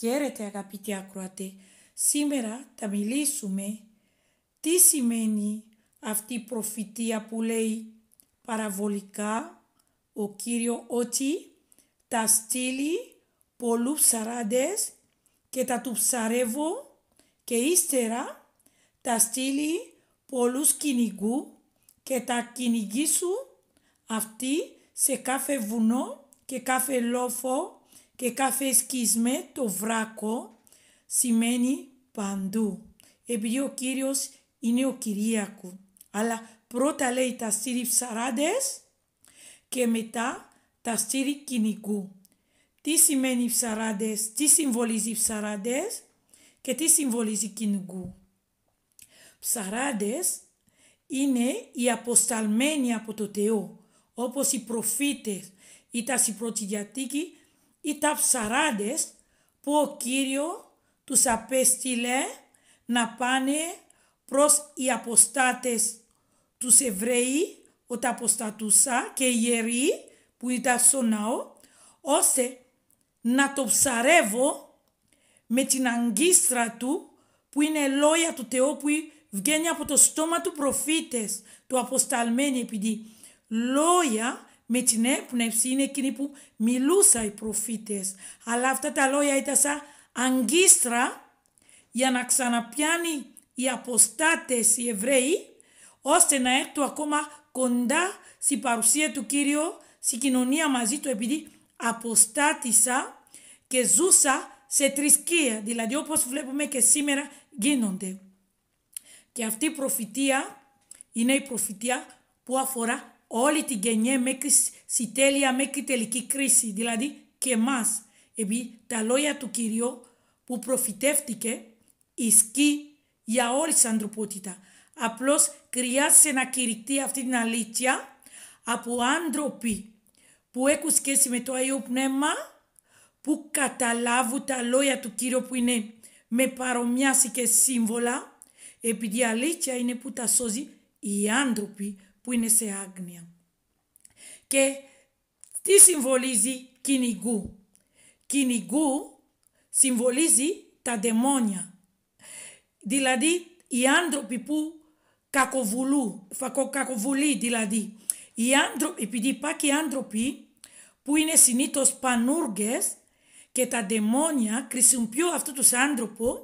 Καίρετε αγαπητοί ακροατέ, σήμερα θα μιλήσουμε τι σημαίνει αυτή η προφητεία που λέει παραβολικά ο Κύριο ότι τα στείλει πολλούς ψαράδες και τα του ψαρεύω και ύστερα τα στείλει πολλούς κυνηγού και τα κυνηγήσουν αυτοί σε κάθε βουνό και κάθε λόφο και κάθε σκίσμε το βράκο σημαίνει παντού. Επειδή ο Κύριος είναι ο Κυρίακου. Αλλά πρώτα λέει τα στήρι ψαράδες και μετά τα στήρι κυνηγού. Τι σημαίνει ψαράδες, τι συμβολίζει ψαράδες και τι συμβολίζει κυνηγού. Ψαράδες είναι οι αποσταλμένοι από το Θεό, όπως οι προφήτες ή τα συμπροτιδιατήκοι οι ταψαράδες που ο Κύριο τους απέστειλε να πάνε προς οι αποστάτες τους Εβραίοι όταν αποστατούσα και οι ιεροί που ήταν στο ναό ώστε να το ψαρεύω με την αγκίστρα του που είναι λόγια του Θεού που βγαίνει από το στόμα του προφήτες του αποσταλμένου επειδή λόγια με την έμπνευση ε, είναι εκείνη που μιλούσα οι προφήτες. Αλλά αυτά τα λόγια ήταν σαν αγκίστρα για να ξαναπιάνει οι αποστάτες οι Εβραίοι ώστε να έρθουν ακόμα κοντά στην παρουσία του Κύριου, στην κοινωνία μαζί του επειδή αποστάτησα και ζούσα σε θρησκεία, δηλαδή όπως βλέπουμε και σήμερα γίνονται. Και αυτή η προφητεία είναι η προφητεία που αφορά όλη την γενιά μέχρι στη τέλεια, μέχρι τελική κρίση, δηλαδή και εμάς. Επειδή τα λόγια του Κυρίου που προφητεύτηκε ισχύει για όλη την ανθρωπότητα. Απλώς χρειάζεται να κηρυχτεί αυτή την αλήθεια από άνθρωποι που έχουν σχέση με το Άγιο Πνεύμα που καταλάβουν τα λόγια του Κύριου που είναι με παρομοιάση και σύμβολα επειδή η αλήθεια είναι που τα σώζει οι άνθρωποι που είναι σε άγνοια. Και τι συμβολίζει κυνηγού. Κυνηγού συμβολίζει τα δαιμόνια. Δηλαδή οι άνθρωποι που κακοβουλούν, κακοβουλεί δηλαδή. Οι άνθρωποι, επειδή υπάρχουν άνθρωποι που είναι συνήθως πανούργες και τα δαιμόνια χρησιμοποιούν αυτούς τους άνθρωπους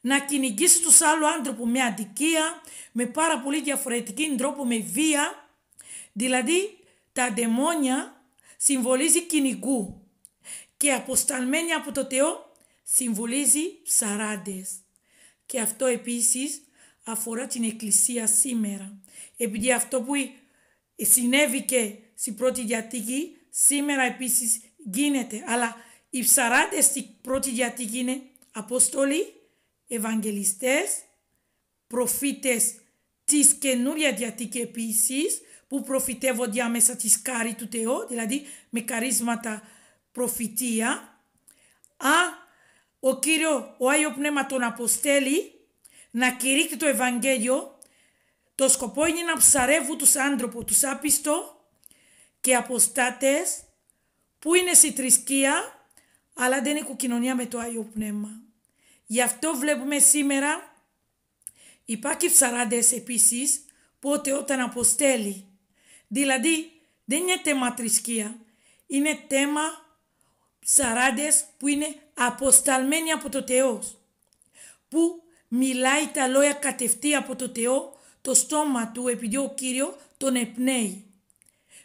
να κυνηγήσει τους άλλους άνθρωπους με αντικία, με πάρα πολύ διαφορετική τρόπο, με βία. Δηλαδή τα δαιμόνια συμβολίζει κυνηγού και αποσταλμένοι από το Θεό συμβολίζει ψαράντες. Και αυτό επίσης αφορά την Εκκλησία σήμερα. Επειδή αυτό που συνέβη και στην Πρώτη Διατήκη σήμερα επίσης γίνεται. Αλλά οι ψαράντες στην Πρώτη Διατήκη είναι αποστολή. Ευαγγελιστές, προφήτες της καινούρια διατήκη επίσης, που προφητεύονται μέσα της κάρη του Θεού, δηλαδή με καρίσματα προφητεία. Α, ο Κύριο, ο Άγιο Πνεύμα τον αποστέλει να κηρύξει το Ευαγγέλιο. Το σκοπό είναι να ψαρεύουν τους άνθρωπους, τους άπιστο και αποστάτες που είναι στη θρησκεία αλλά δεν έχουν κοινωνία με το Άγιο Πνεύμα. Γι' αυτό βλέπουμε σήμερα υπάρχει ψαράδες επίσης πότε όταν αποστέλει. Δηλαδή δεν είναι θέμα θρησκεία, είναι θέμα ψαράδες που είναι αποσταλμένοι από το Θεό. Που μιλάει τα λόγια κατευθείαν από το Θεό, το στόμα του επειδή ο Κύριος τον επνέει.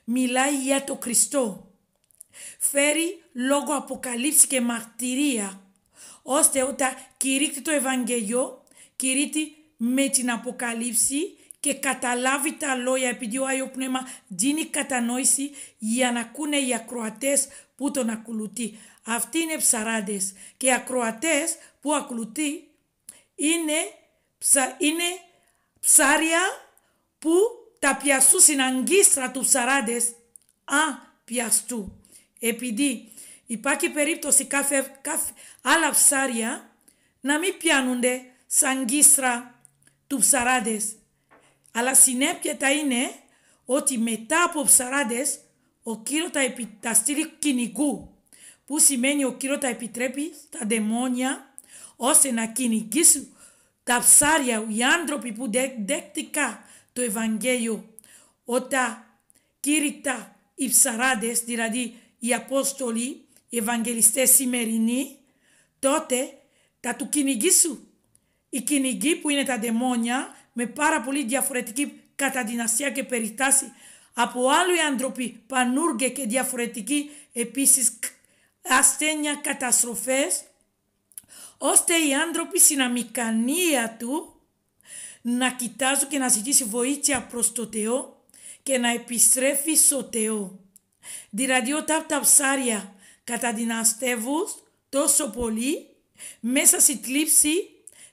Μιλάει για το Χριστό. Φέρει λόγω αποκαλύψη και μαρτυρία ώστε όταν κηρύττει το Ευαγγέλιο, κηρύττει με την αποκαλύψη και καταλάβει τα λόγια επειδή ο Άγιο Πνεύμα δίνει κατανόηση για να ακούνε οι ακροατές που τον ακολουθεί. Αυτοί είναι ψαράδες και οι ακροατές που ακολουθεί είναι, ψα, είναι ψάρια που τα πιαστούν στην αγκίστρα του ψαράδες αν πιαστού. Επειδή Υπάρχει περίπτωση κάθε, κάθε άλλα ψάρια να μην πιάνονται σαν γκίστρα του ψαράδες. Αλλά συνέπεια τα είναι ότι μετά από ψαράδες ο κύριο τα, επι, στείλει κυνηγού που σημαίνει ο κύριο τα επιτρέπει τα δαιμόνια ώστε να κυνηγήσουν τα ψάρια, οι άνθρωποι που δέχτηκαν το Ευαγγέλιο όταν κήρυκτα οι ψαράδες, δηλαδή οι Απόστολοι οι Ευαγγελιστές σημερινοί, τότε θα του κυνηγήσουν. Οι κυνηγοί που είναι τα δαιμόνια με πάρα πολύ διαφορετική καταδυνασία και περιτάση από άλλοι άνθρωποι πανούργε και διαφορετική επίσης ασθένεια καταστροφές ώστε οι άνθρωποι στην αμικανία του να κοιτάζουν και να ζητήσουν βοήθεια προς το Θεό και να επιστρέφει στο Θεό. Δηλαδή όταν τα ψάρια καταδυναστεύουν τόσο πολύ μέσα στη θλίψη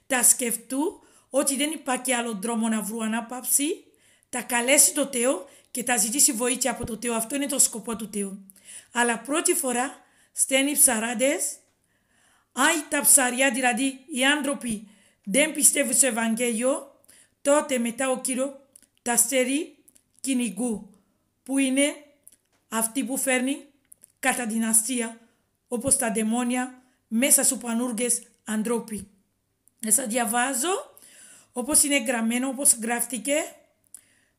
τα σκεφτού ότι δεν υπάρχει άλλο δρόμο να βρουν ανάπαυση, τα καλέσει το Θεό και τα ζητήσει βοήθεια από το Θεό. Αυτό είναι το σκοπό του Θεού. Αλλά πρώτη φορά στέλνει ψαράδες, αν τα ψαριά δηλαδή οι άνθρωποι δεν πιστεύουν στο Ευαγγέλιο, τότε μετά ο Κύριο τα στέλνει κυνηγού, που είναι αυτή που φέρνει κατά δυναστεία, όπω τα δαιμόνια μέσα στου πανούργε ανθρώποι. Να διαβάζω, Όπω είναι γραμμένο, όπω γράφτηκε,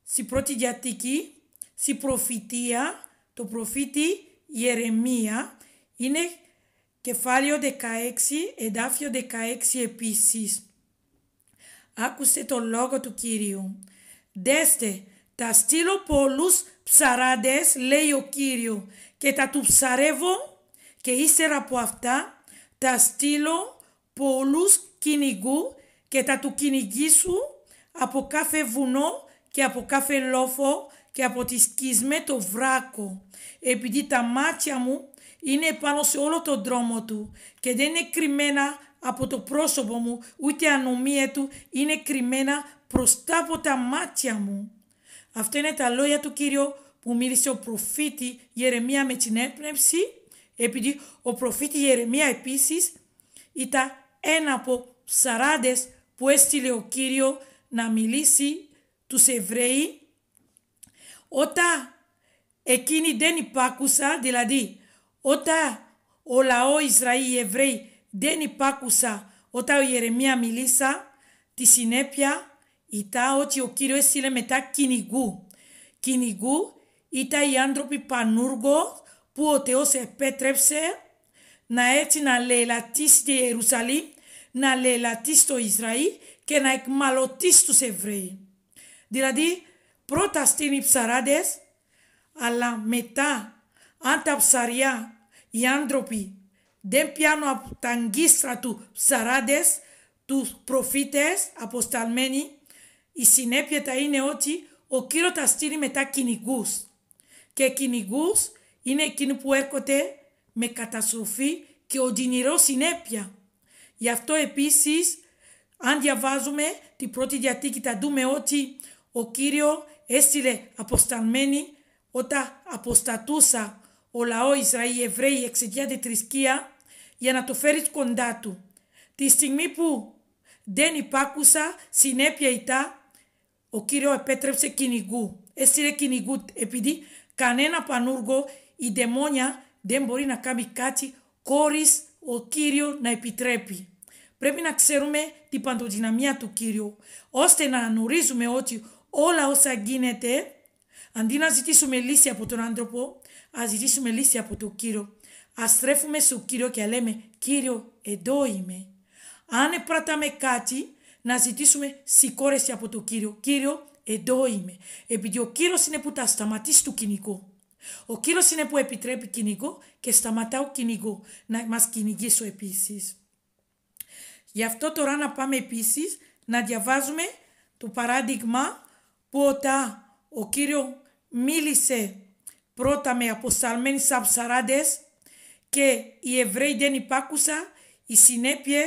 στην πρώτη διατική, στην προφητεία, το προφήτη Ιερεμία, είναι κεφάλαιο 16, εδάφιο 16 επίση. Άκουσε το λόγο του Κύριου. Δέστε, τα στείλω πολλούς ψαράδες, λέει ο Κύριο, και τα του ψαρεύω και ύστερα από αυτά τα στείλω πολλούς κυνηγού και τα του κυνηγήσου από κάθε βουνό και από κάθε λόφο και από τη σκισμέ το βράκο, επειδή τα μάτια μου είναι πάνω σε όλο τον δρόμο του και δεν είναι κρυμμένα από το πρόσωπο μου, ούτε ανομία του είναι κρυμμένα μπροστά από τα μάτια μου. Αυτά είναι τα λόγια του Κύριου που μίλησε ο προφήτη Ιερεμία με την έπνευση, επειδή ο προφήτη Ιερεμία επίσης ήταν ένα από ψαράδες που έστειλε ο Κύριο να μιλήσει τους Εβραίοι όταν εκείνοι δεν υπάκουσαν, δηλαδή όταν ο λαό Ισραήλ, οι Εβραίοι δεν υπάκουσαν όταν ο Ιερεμία μιλήσα, τη συνέπεια ήταν ότι ο Κύριος έστειλε μετά κυνηγού. Κυνηγού ήταν οι άνθρωποι πανούργο που ο Θεός επέτρεψε να έτσι να λαιλατίσει τη Ιερουσαλήμ, να λαιλατίσει το Ισραήλ και να εκμαλωτίσει τους Εβραίοι. Δηλαδή πρώτα στείνει ψαράδες, αλλά μετά αν τα ψαριά οι άνθρωποι δεν πιάνουν από τα αγκίστρα του ψαράδες, τους προφήτες αποσταλμένοι, η συνέπεια θα είναι ότι ο Κύριος τα στείλει μετά κυνηγούς και κυνηγού είναι εκείνοι που έρχονται με καταστροφή και οδυνηρό συνέπεια. Γι' αυτό επίσης, αν διαβάζουμε την πρώτη διαθήκη, θα δούμε ότι ο Κύριος έστειλε αποσταλμένοι όταν αποστατούσα ο λαός Ισραήλ, οι Εβραίοι, εξαιτία τη θρησκεία, για να το φέρει κοντά του. Τη στιγμή που δεν υπάκουσα συνέπεια ητά, ο Κύριος επέτρεψε κυνηγού. Έστειλε κυνηγού, επειδή κανένα πανούργο η δαιμόνια δεν μπορεί να κάνει κάτι χωρίς ο Κύριο να επιτρέπει. Πρέπει να ξέρουμε την παντοδυναμία του Κύριου, ώστε να γνωρίζουμε ότι όλα όσα γίνεται, αντί να ζητήσουμε λύση από τον άνθρωπο, ας ζητήσουμε λύση από τον Κύριο. Ας στρέφουμε στον Κύριο και λέμε «Κύριο, εδώ είμαι». Αν πρατάμε κάτι, να ζητήσουμε συγχώρεση από τον Κύριο. Κύριο, εδώ είμαι. Επειδή ο κύριο είναι που τα σταματήσει του κυνηγού. Ο κύριο είναι που επιτρέπει κυνηγό και σταματά ο κυνηγό να μας κυνηγήσει επίσης. Γι' αυτό τώρα να πάμε επίσης να διαβάζουμε το παράδειγμα που όταν ο κύριος μίλησε πρώτα με αποσταλμένοι σαψαράντες και οι Εβραίοι δεν υπάκουσαν, η συνέπεια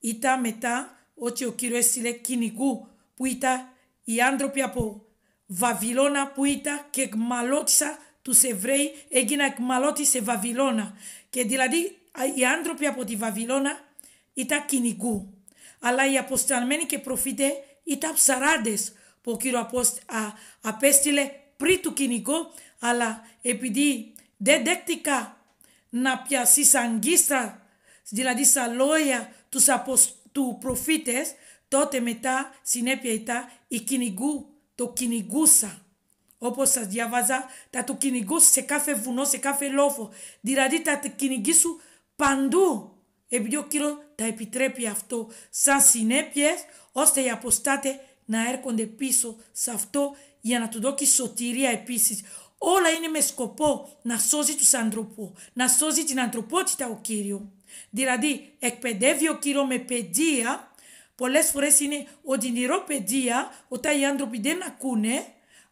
ήταν μετά ότι ο κύριος έστειλε κυνηγού που ήταν οι άνθρωποι από Βαβυλώνα που ήταν και εκμαλώτησα τους Εβραίοι έγιναν εκμαλώτη σε Βαβυλώνα. Και δηλαδή οι άνθρωποι από τη Βαβυλώνα ήταν κυνηγού. Αλλά οι αποσταλμένοι και προφήτες ήταν ψαράντες που ο κύριος απέστειλε πριν του κυνηγού. αλλά επειδή δεν δέχτηκα να πιάσει σαν γίστρα, δηλαδή σαν λόγια τους, αποσ... του προφήτες, Τότε μετά, συνέπεια ήταν, η κυνηγού, το κυνηγούσα. Όπως σας διαβάζα, θα το κυνηγούσε σε κάθε βουνό, σε κάθε λόφο. Δηλαδή θα το κυνηγήσουν παντού. Επειδή ο κύριο τα επιτρέπει αυτό σαν συνέπειες, ώστε οι αποστάτες να έρχονται πίσω σε αυτό για να του δώσει σωτηρία επίσης. Όλα είναι με σκοπό να σώζει τους ανθρώπους, να σώζει την ανθρωπότητα ο Κύριος. Δηλαδή εκπαιδεύει ο Κύριος με παιδεία πολλές φορές είναι οδυνηρό παιδεία όταν οι άνθρωποι δεν ακούνε,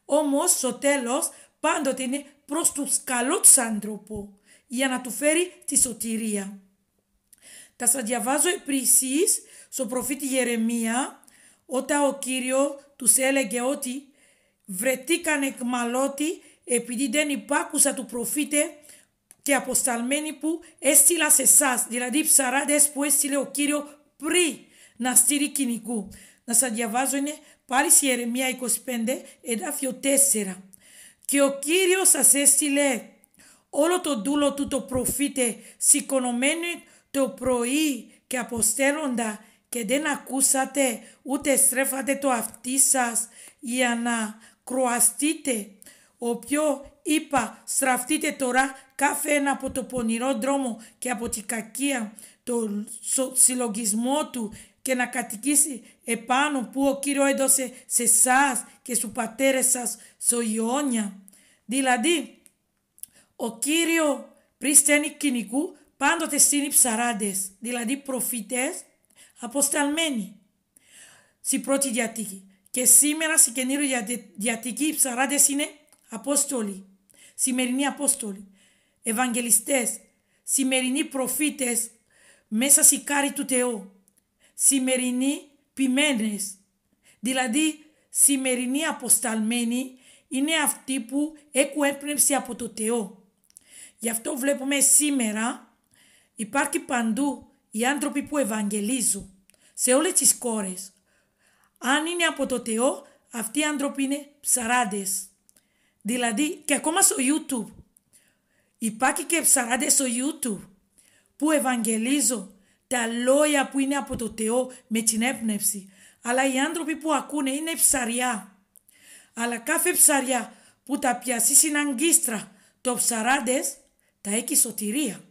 όμως στο τέλος πάντοτε είναι προς τους καλούς άνθρωπους για να του φέρει τη σωτηρία. Θα σας διαβάζω επίσης στο προφήτη Γερεμία όταν ο Κύριος τους έλεγε ότι βρεθήκαν εκμαλώτοι επειδή δεν υπάκουσα του προφήτε και αποσταλμένοι που έστειλα σε εσάς, δηλαδή ψαράδες που έστειλε ο Κύριος πριν να στείλει κοινικού. Να σας διαβάζω είναι πάλι στη Ιερεμία 25, εδάφιο 4. Και ο Κύριος σας έστειλε όλο το δούλο του το προφήτε Σηκωνομένοι το πρωί και αποστέλλοντα και δεν ακούσατε ούτε στρέφατε το αυτί σας για να κροαστείτε. Ο οποίο είπα στραφτείτε τώρα κάθε ένα από το πονηρό δρόμο και από την κακία, το συλλογισμό του και να κατοικήσει επάνω που ο Κύριος έδωσε σε εσάς και στους πατέρες σας στο Ιόνια. Δηλαδή, ο Κύριος πριν στέλνει κοινικού, πάντοτε στείλει ψαράντες, δηλαδή προφήτες, αποσταλμένοι στην πρώτη διατίκη. Και σήμερα στην καινούργια διατίκη οι ψαράντες είναι Απόστολοι, σημερινοί Απόστολοι, Ευαγγελιστές, σημερινοί προφήτες μέσα στη κάρη του Θεού σημερινοί ποιμένες. Δηλαδή, σημερινοί αποσταλμένοι είναι αυτοί που έχουν έμπνευση από το Θεό. Γι' αυτό βλέπουμε σήμερα υπάρχει παντού οι άνθρωποι που ευαγγελίζουν σε όλες τις κόρες. Αν είναι από το Θεό, αυτοί οι άνθρωποι είναι ψαράδες. Δηλαδή και ακόμα στο YouTube. Υπάρχει και ψαράδες στο YouTube που ευαγγελίζουν τα λόγια που είναι από το Θεό με την έπνευση. Αλλά οι άνθρωποι που ακούνε είναι ψαριά. Αλλά κάθε ψαριά που τα πιασεί στην αγκίστρα το ψαράδες, τα έχει σωτηρία.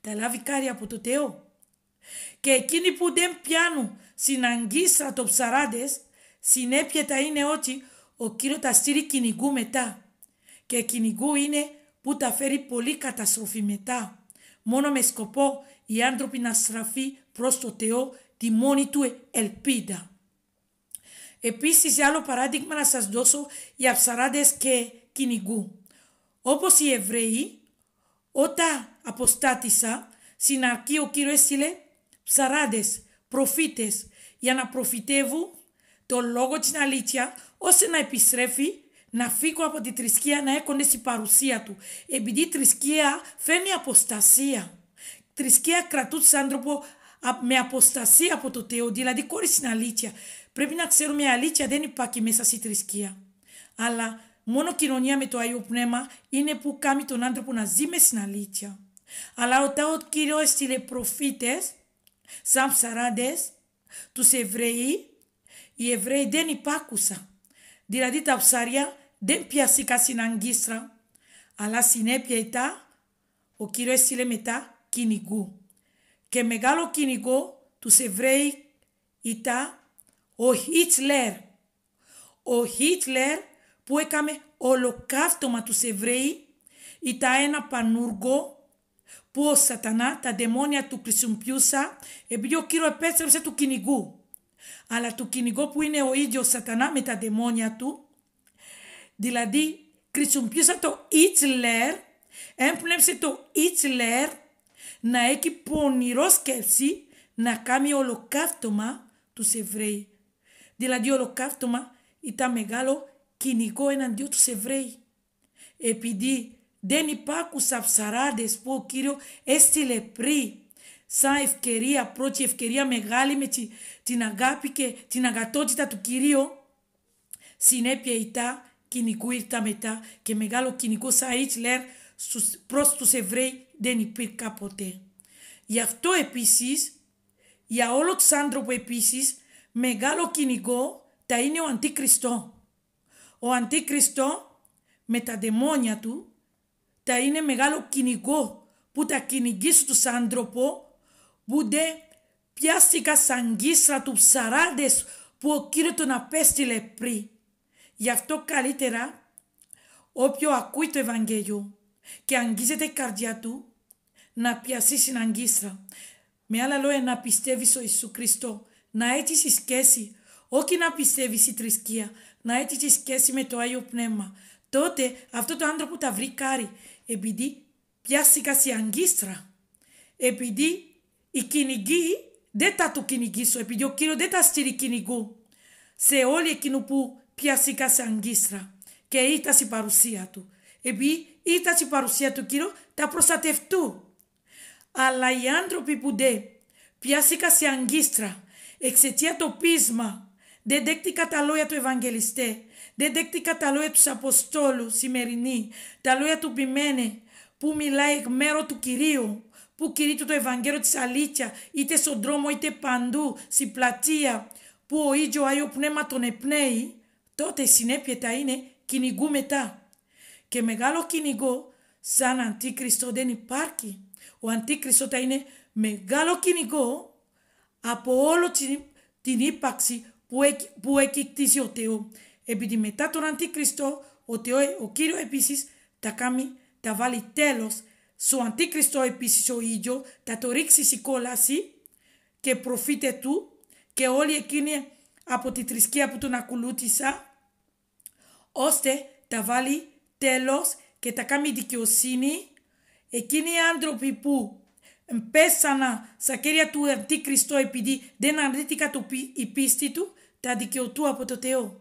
Τα λάβει κάρια από το Θεό. Και εκείνοι που δεν πιάνουν στην αγκίστρα το ψαράδες, συνέπεια τα είναι ότι ο Κύριος τα στείλει κυνηγού μετά. Και κυνηγού είναι που τα φέρει πολύ καταστροφή μετά μόνο με σκοπό οι άνθρωποι να στραφεί προς το Θεό τη μόνη του ελπίδα. Επίσης, άλλο παράδειγμα να σας δώσω για ψαράδες και κυνηγού. Όπως οι Εβραίοι, όταν αποστάτησα, στην αρχή ο Κύριος έστειλε ψαράδες, προφήτες, για να προφητεύουν τον λόγο της αλήθεια, ώστε να επιστρέφει να φύγω από τη θρησκεία, να έχω η παρουσία του. Επειδή η θρησκεία φέρνει αποστασία. Η Θρησκεία κρατούσε άνθρωπο με αποστασία από το Θεό, δηλαδή χωρίς την αλήθεια. Πρέπει να ξέρουμε η αλήθεια δεν υπάρχει μέσα στη θρησκεία. Αλλά μόνο κοινωνία με το Άγιο Πνεύμα είναι που κάνει τον άνθρωπο να ζει μες στην αλήθεια. Αλλά όταν ο Κύριος έστειλε προφήτες, σαν ψαράντες, τους Εβραίοι, οι Εβραίοι δεν υπάκουσαν δηλαδή τα ψάρια δεν πιαστήκα στην αγκίστρα, αλλά συνέπεια ήταν ο κύριος έστειλε μετά κυνηγού. Και μεγάλο κυνηγό τους Εβραίοι ήταν ο Χίτλερ. Ο Χίτλερ που έκαμε ολοκαύτωμα τους Εβραίοι ήταν ένα πανούργο που ο σατανά τα δαιμόνια του χρησιμοποιούσα επειδή ο κύριος επέστρεψε του κυνηγού αλλά το κυνηγό που είναι ο ίδιος σατανά με τα δαιμόνια του, δηλαδή χρησιμοποιήσα το Ιτσλερ, έμπνευσε το Ιτσλερ να έχει πονηρό σκέψη να κάνει ολοκαύτωμα τους Εβραίοι. Δηλαδή ολοκαύτωμα ήταν μεγάλο κυνηγό εναντίον τους Εβραίοι. Επειδή δεν υπάρχουν σαψαράδες που ο Κύριος έστειλε πριν σαν ευκαιρία, πρώτη ευκαιρία μεγάλη με την αγάπη και την αγατότητα του Κυρίου, συνέπεια ητά, κοινικού ήρθα μετά και μεγάλο κοινικό σαν Ίτλερ προς τους Εβραίοι δεν υπήρχε ποτέ. Γι' αυτό επίσης, για όλο τους άνθρωπους επίσης, μεγάλο κοινικό θα είναι ο Αντίκριστό. Ο Αντίκριστό με τα δαιμόνια του θα είναι μεγάλο κυνηγό που τα κυνηγήσει στους άνθρωπους δεν πιάστηκα σαν γύστρα του ψαράδες που ο Κύριος τον απέστειλε πριν. Γι' αυτό καλύτερα όποιο ακούει το Ευαγγέλιο και αγγίζεται η καρδιά του να πιάσει στην αγγίστρα. Με άλλα λόγια να πιστεύει στο Ιησού Χριστό, να τη σχέση, όχι να πιστεύει στη θρησκεία, να τη σχέση με το Άγιο Πνεύμα. Τότε αυτό το άνθρωπο τα βρει κάρι, επειδή πιάστηκα σε αγκίστρα, επειδή η κυνηγή δεν θα το κυνηγήσω, επειδή ο κύριο δεν θα στείλει κυνηγού σε όλη εκείνου που πιασήκα σε αγκίστρα και ήταν η παρουσία του. Επειδή ήταν η παρουσία του κύριο, θα προστατεύτου, Αλλά οι άνθρωποι που δεν πιασήκα σε αγκίστρα εξαιτία το πείσμα, δεν δέχτηκα τα λόγια του Ευαγγελιστέ, δεν δέχτηκα τα λόγια του Αποστόλου σημερινή, τα λόγια του Πιμένε που μιλάει εκ μέρου του Κυρίου που κηρύττει το Ευαγγέλιο της αλήθεια, είτε στον δρόμο είτε παντού, στη πλατεία, που ο ίδιος Άγιος Πνεύμα τον επνέει, τότε η συνέπεια θα είναι κυνηγού μετά. Και μεγάλο κυνηγό σαν αντίκριστο δεν υπάρχει. Ο αντίκριστο θα είναι μεγάλο κυνηγό από όλο την, την ύπαρξη που, έχει, που έχει κτίσει ο Θεός. Επειδή μετά τον αντίκριστο ο, Θεό, ο Κύριος επίσης θα, κάνει, θα βάλει τέλος σο αντίκριστο επίσης ο ίδιο θα το ρίξει στη κόλαση και προφήτε του και όλοι εκείνοι από τη θρησκεία που τον ακολούθησα ώστε τα βάλει τέλος και τα κάνει δικαιοσύνη εκείνοι οι άνθρωποι που πέσανα στα κέρια του αντίκριστο επειδή δεν αρνήθηκα το η πίστη του τα δικαιωτού από το Θεό.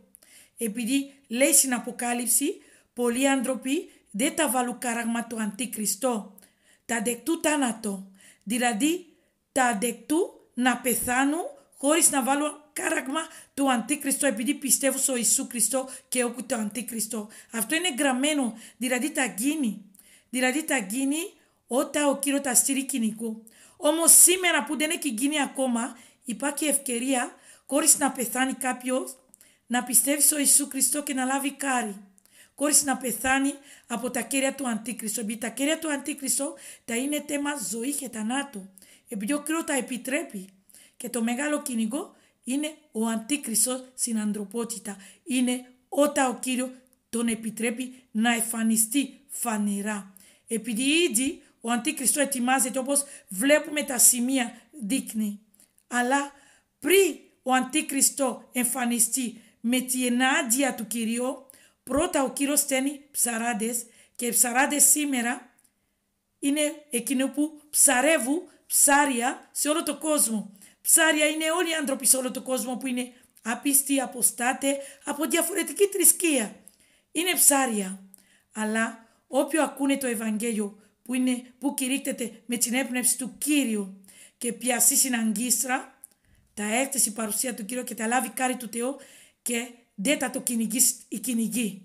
Επειδή λέει στην Αποκάλυψη πολλοί άνθρωποι δεν τα κάραγμα του Αντίκριστο, τα δεκτού τάνατο. δηλαδή τα δεκτού να πεθάνουν χωρίς να βάλουν κάραγμα του Αντίκριστο επειδή πιστεύω στο Ιησού Χριστό και όχι το Αντίκριστο. Αυτό είναι γραμμένο, δηλαδή τα γίνει. Δηλαδή τα γίνει όταν ο Κύριος τα στείλει κοινικού. Όμως σήμερα που δεν έχει γίνει ακόμα, υπάρχει ευκαιρία χωρίς να πεθάνει κάποιος να πιστεύει στο Ιησού Χριστό και να λάβει κάρι κόρης να πεθάνει από τα κέρια του Αντίκριστο. Επειδή τα κέρια του Αντίκριστο τα είναι θέμα ζωή και θανάτου. Επειδή ο κρύο τα επιτρέπει και το μεγάλο κυνηγό είναι ο Αντίκριστος στην ανθρωπότητα. Είναι όταν ο Κύριος τον επιτρέπει να εμφανιστεί φανερά. Επειδή ήδη ο Αντίκριστος ετοιμάζεται όπως βλέπουμε τα σημεία δείχνει. Αλλά πριν ο Αντίκριστος εμφανιστεί με την ενάντια του Κυρίου, Πρώτα ο Κύριος στέλνει ψαράδες και οι ψαράδες σήμερα είναι εκείνοι που ψαρεύουν ψάρια σε όλο το κόσμο. Ψάρια είναι όλοι οι άνθρωποι σε όλο το κόσμο που είναι απίστοι, αποστάτες από διαφορετική θρησκεία. Είναι ψάρια. Αλλά όποιο ακούνε το Ευαγγέλιο που, είναι, που κηρύκτεται με την έπνευση του Κύριου και πιασεί στην αγκίστρα, τα έκθεση παρουσία του Κύριου και τα λάβει κάρη του Θεού και δεν θα το κυνηγήσει η κυνηγή.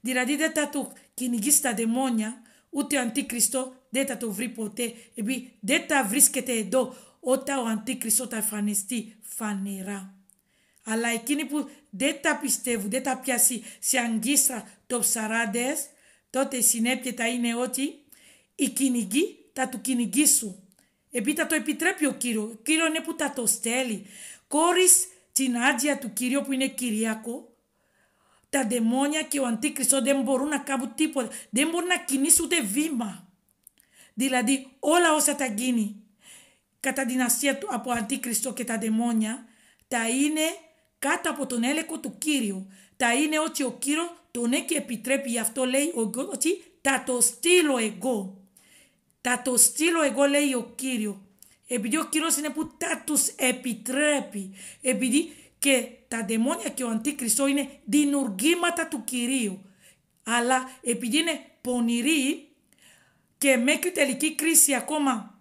Δηλαδή δεν θα το κυνηγήσει τα δαιμόνια, ούτε ο Αντίκριστο δεν θα το βρει ποτέ, επειδή δεν θα βρίσκεται εδώ όταν ο Αντίκριστος θα εμφανιστεί φανερά. Αλλά εκείνοι που δεν τα πιστεύουν, δεν τα πιάσει σε αγγίστρα το ψαράδες, τότε η συνέπεια θα είναι ότι η κυνηγή θα του κυνηγήσουν. Επειδή θα το επιτρέπει ο Κύριο. Ο Κύριο είναι που θα το στέλνει. Κόρης την άδεια του Κυρίου που είναι Κυριακό, τα δαιμόνια και ο Αντίκριστος δεν μπορούν να κάνουν τίποτα. Δεν μπορούν να κινήσουν ούτε βήμα. Δηλαδή όλα όσα τα γίνει κατά την ασία του από Αντίκριστο και τα δαιμόνια τα είναι κάτω από τον έλεγχο του Κύριου. Τα είναι ότι ο Κύριος τον έχει επιτρέπει. Γι' αυτό λέει ότι θα το στείλω εγώ. Θα το στείλω εγώ λέει ο Κύριος. Επειδή ο Κύριος είναι που τα τους επιτρέπει. Επειδή και τα δαιμόνια και ο Αντίκριστος είναι δημιουργήματα του Κυρίου. Αλλά επειδή είναι πονηροί και μέχρι τελική κρίση ακόμα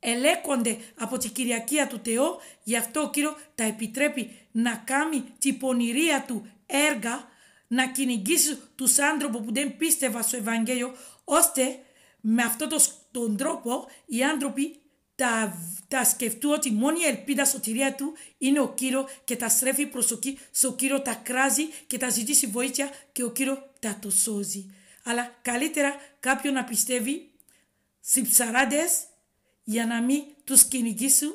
ελέγχονται από την Κυριακία του Θεού, γι' αυτό ο Κύριος τα επιτρέπει να κάνει την πονηρία του έργα, να κυνηγήσει τους άνθρωπους που δεν πίστευαν στο Ευαγγέλιο, ώστε με αυτόν τον τρόπο οι άνθρωποι τα, τα σκεφτού ότι μόνη η ελπίδα σωτηρία του είναι ο Κύριος και τα στρέφει προσοχή στο Κύριο, τα κράζει και τα ζητήσει βοήθεια και ο Κύριος τα το σώζει. Αλλά καλύτερα κάποιο να πιστεύει στι ψαράδες για να μην τους κυνηγήσουν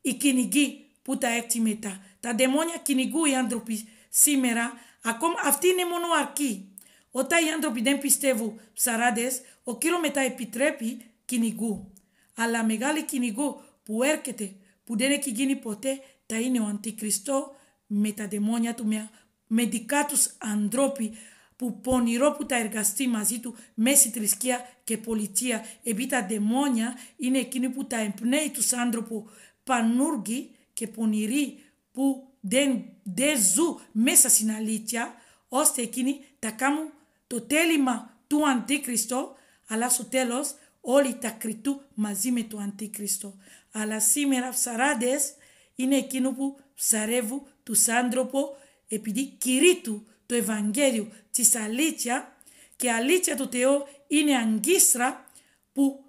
οι κυνηγοί που τα έτσι μετά. Τα δαιμόνια κυνηγούν οι άνθρωποι σήμερα, ακόμα αυτή είναι μόνο αρκή. Όταν οι άνθρωποι δεν πιστεύουν ψαράδες, ο Κύριος μετά επιτρέπει κυνηγού αλλά μεγάλη κυνηγό που έρχεται, που δεν έχει γίνει ποτέ, θα είναι ο Αντικριστό με τα δαιμόνια του, με, με δικά τους ανθρώπου που πονηρό που τα εργαστεί μαζί του μέση θρησκεία και πολιτεία. Επειδή τα δαιμόνια είναι εκείνοι που τα εμπνέει τους άνθρωπου πανούργοι και πονηροί που δεν, δεν ζουν μέσα στην αλήθεια, ώστε εκείνοι τα κάνουν το τέλημα του Αντίκριστο, αλλά στο τέλος όλοι τα κριτού μαζί με το Αντίκριστο. Αλλά σήμερα ψαράδες είναι εκείνο που ψαρεύουν τους άνθρωπο επειδή κηρύττουν το Ευαγγέλιο της αλήθεια και αλήθεια του Θεού είναι αγκίστρα που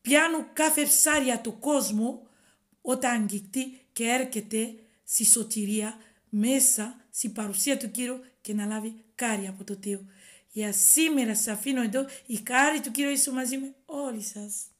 πιάνουν κάθε ψάρια του κόσμου όταν αγγιχτεί και έρχεται στη σωτηρία μέσα στην παρουσία του Κύριου και να λάβει κάρια από το Θεό. Για σήμερα σα αφήνω εδώ η χάρη του Κύριου Ιησού μαζί με όλοι σας.